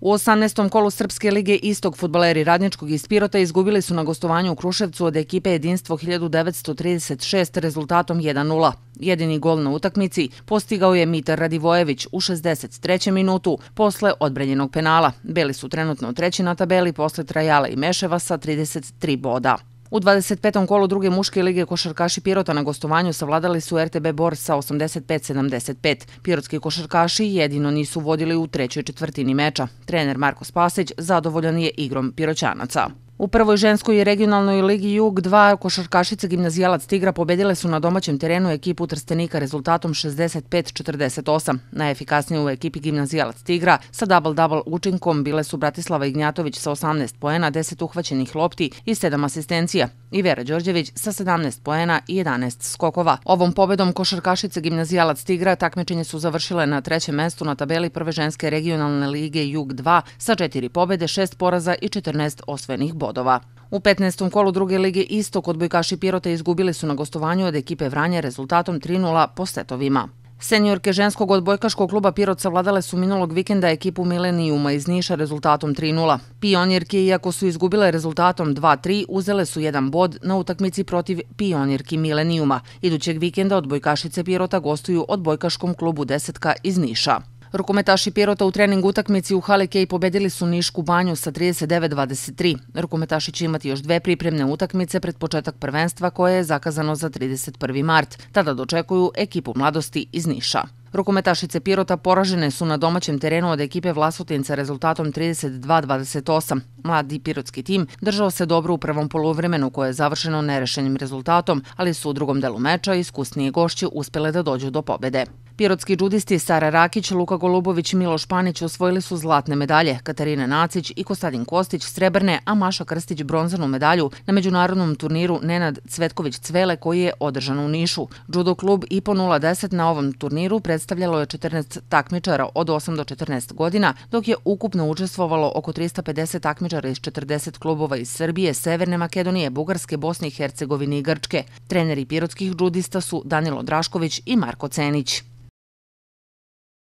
U 18. kolu Srpske lige istog futbaleri Radničkog iz Pirota izgubili su na gostovanju u Kruševcu od ekipe Jedinstvo 1936 rezultatom 1-0. Jedini gol na utakmici postigao je Mitar Radivojević u 63. minutu posle odbrenjenog penala. Beli su trenutno treći na tabeli posle Trajala i Meševa sa 33 boda. U 25. kolu druge muške lige košarkaši Pirota na gostovanju savladali su RTB Bor sa 85-75. Pirotski košarkaši jedino nisu vodili u trećoj četvrtini meča. Trener Marko Spasić zadovoljan je igrom Piroćanaca. U prvoj ženskoj regionalnoj ligi Jug 2 košarkašice gimnazijalac Tigra pobedile su na domaćem terenu ekipu Trstenika rezultatom 65-48. Najefikasnije u ekipi gimnazijalac Tigra sa double-double učinkom bile su Bratislava Ignjatović sa 18 poena, 10 uhvaćenih lopti i 7 asistencija i Vera Đorđević sa 17 poena i 11 skokova. Ovom pobedom košarkašice gimnazijalac Tigra takmičenje su završile na trećem mestu na tabeli prve ženske regionalne lige Jug 2 sa 4 pobede, 6 poraza i 14 osvojenih bolja bodova. U 15. kolu druge lige Istok odbojkaši Pirote izgubili su na gostovanju od ekipe Vranje rezultatom 3-0 po setovima. Senjorke ženskog odbojkaškog kluba Pirot savladale su minulog vikenda ekipu Milenijuma iz Niša rezultatom 3-0. Pionirke, iako su izgubile rezultatom 2-3, uzele su jedan bod na utakmici protiv pionirki Milenijuma. Idućeg vikenda odbojkašice Pirota gostuju odbojkaškom klubu Desetka iz Niša. Rukometaši Pirota u trening utakmici u Hale Kej pobedili su Nišku banju sa 39-23. Rukometaši će imati još dve pripremne utakmice pred početak prvenstva koje je zakazano za 31. mart. Tada dočekuju ekipu mladosti iz Niša. Rukometašice Pirota poražene su na domaćem terenu od ekipe Vlasotinca rezultatom 32-28. Mladi pirotski tim držao se dobro u prvom poluvremenu koje je završeno nerešenim rezultatom, ali su u drugom delu meča iskusnije gošće uspjele da dođu do pobede. Pirotski džudisti Sara Rakić, Luka Golubović i Miloš Panić osvojili su zlatne medalje, Katarina Nacić i Kostadin Kostić srebrne, a Maša Krstić bronzanu medalju na međunarodnom turniru Nenad Cvetković Cvele koji je održan u Nišu. Džudo klub IPO 010 na ovom turniru predstavljalo je 14 takmičara od 8 do 14 godina, dok je ukupno učestvovalo oko 350 takmičara iz 40 klubova iz Srbije, Severne Makedonije, Bugarske, Bosne i Hercegovine i Grčke. Treneri pirotskih džudista su Danilo Drašković i Marko Cenić.